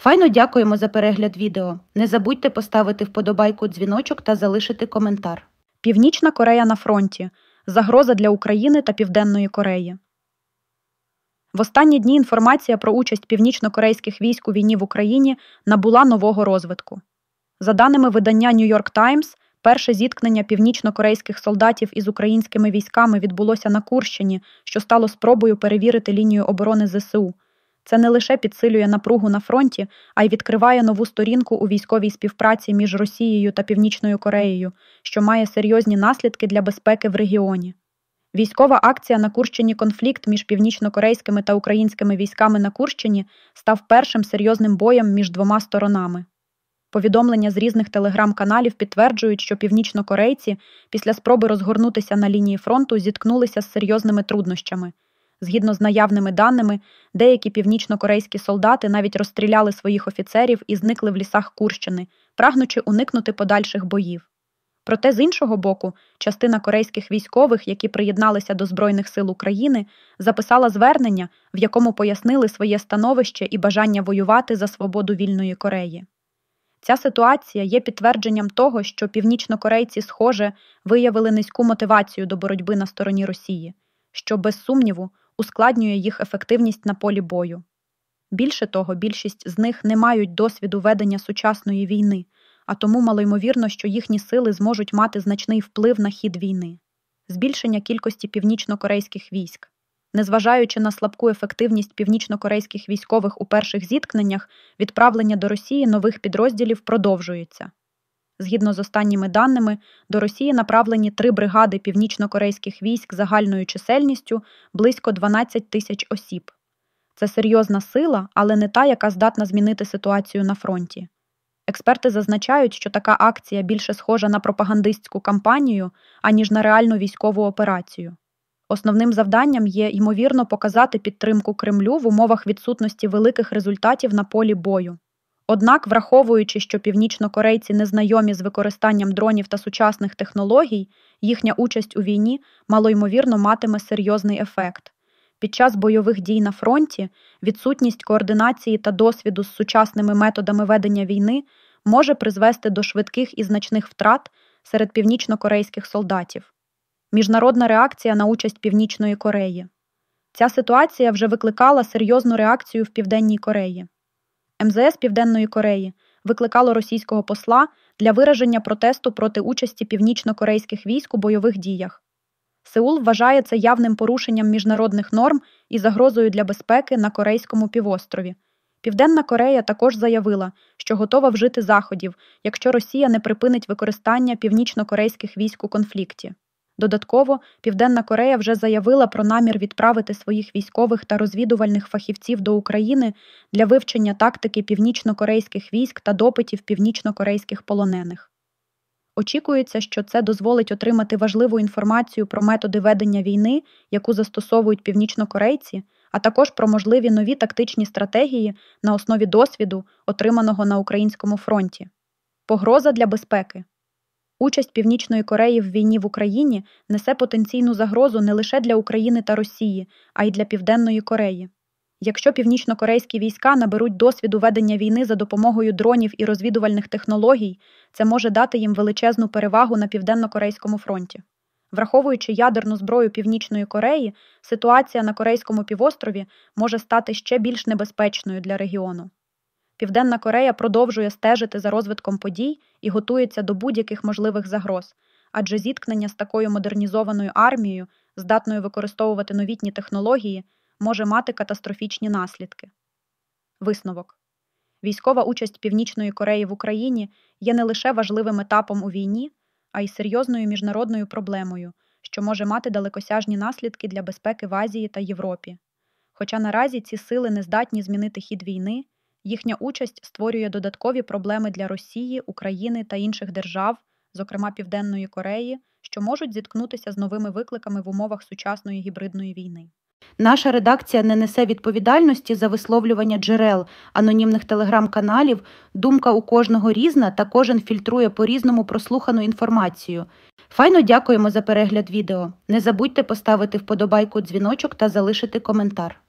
Файно дякуємо за перегляд відео. Не забудьте поставити вподобайку дзвіночок та залишити коментар. Північна Корея на фронті загроза для України та Південної Кореї. В останні дні інформація про участь північнокорейських військ у війні в Україні набула нового розвитку. За даними видання New York Times, перше зіткнення північнокорейських солдатів із українськими військами відбулося на Курщині, що стало спробою перевірити лінію оборони ЗСУ. Це не лише підсилює напругу на фронті, а й відкриває нову сторінку у військовій співпраці між Росією та Північною Кореєю, що має серйозні наслідки для безпеки в регіоні. Військова акція на Курщині конфлікт між північнокорейськими та українськими військами на Курщині став першим серйозним боєм між двома сторонами. Повідомлення з різних телеграм-каналів підтверджують, що північнокорейці після спроби розгорнутися на лінії фронту зіткнулися з серйозними труднощами. Згідно з наявними даними, деякі північнокорейські солдати навіть розстріляли своїх офіцерів і зникли в лісах Курщини, прагнучи уникнути подальших боїв. Проте, з іншого боку, частина корейських військових, які приєдналися до Збройних сил України, записала звернення, в якому пояснили своє становище і бажання воювати за свободу вільної Кореї. Ця ситуація є підтвердженням того, що північнокорейці, схоже, виявили низьку мотивацію до боротьби на стороні Росії, що, без сумніву, ускладнює їх ефективність на полі бою. Більше того, більшість з них не мають досвіду ведення сучасної війни, а тому малоймовірно, що їхні сили зможуть мати значний вплив на хід війни, збільшення кількості північнокорейських військ. Незважаючи на слабку ефективність північнокорейських військових у перших зіткненнях, відправлення до Росії нових підрозділів продовжується. Згідно з останніми даними, до Росії направлені три бригади північнокорейських військ загальною чисельністю близько 12 тисяч осіб. Це серйозна сила, але не та, яка здатна змінити ситуацію на фронті. Експерти зазначають, що така акція більше схожа на пропагандистську кампанію, аніж на реальну військову операцію. Основним завданням є, ймовірно, показати підтримку Кремлю в умовах відсутності великих результатів на полі бою. Однак, враховуючи, що північнокорейці не знайомі з використанням дронів та сучасних технологій, їхня участь у війні малоймовірно матиме серйозний ефект. Під час бойових дій на фронті відсутність координації та досвіду з сучасними методами ведення війни може призвести до швидких і значних втрат серед північнокорейських солдатів. Міжнародна реакція на участь Північної Кореї. Ця ситуація вже викликала серйозну реакцію в Південній Кореї. МЗС Південної Кореї викликало російського посла для вираження протесту проти участі північнокорейських військ у бойових діях. Сеул вважає це явним порушенням міжнародних норм і загрозою для безпеки на Корейському півострові. Південна Корея також заявила, що готова вжити заходів, якщо Росія не припинить використання північнокорейських військ у конфлікті. Додатково, Південна Корея вже заявила про намір відправити своїх військових та розвідувальних фахівців до України для вивчення тактики північнокорейських військ та допитів північнокорейських полонених. Очікується, що це дозволить отримати важливу інформацію про методи ведення війни, яку застосовують північнокорейці, а також про можливі нові тактичні стратегії на основі досвіду, отриманого на українському фронті. Погроза для безпеки. Участь Північної Кореї в війні в Україні несе потенційну загрозу не лише для України та Росії, а й для Південної Кореї. Якщо північнокорейські війська наберуть досвіду ведення війни за допомогою дронів і розвідувальних технологій, це може дати їм величезну перевагу на південно-корейському фронті. Враховуючи ядерну зброю Північної Кореї, ситуація на Корейському півострові може стати ще більш небезпечною для регіону. Південна Корея продовжує стежити за розвитком подій і готується до будь-яких можливих загроз, адже зіткнення з такою модернізованою армією, здатною використовувати новітні технології, може мати катастрофічні наслідки. Висновок військова участь Північної Кореї в Україні є не лише важливим етапом у війні, а й серйозною міжнародною проблемою, що може мати далекосяжні наслідки для безпеки в Азії та Європі. Хоча наразі ці сили не здатні змінити хід війни. Їхня участь створює додаткові проблеми для Росії, України та інших держав, зокрема Південної Кореї, що можуть зіткнутися з новими викликами в умовах сучасної гібридної війни. Наша редакція не несе відповідальності за висловлювання джерел анонімних телеграм-каналів. Думка у кожного різна та кожен фільтрує по різному прослухану інформацію. Файно дякуємо за перегляд відео. Не забудьте поставити вподобайку дзвіночок та залишити коментар.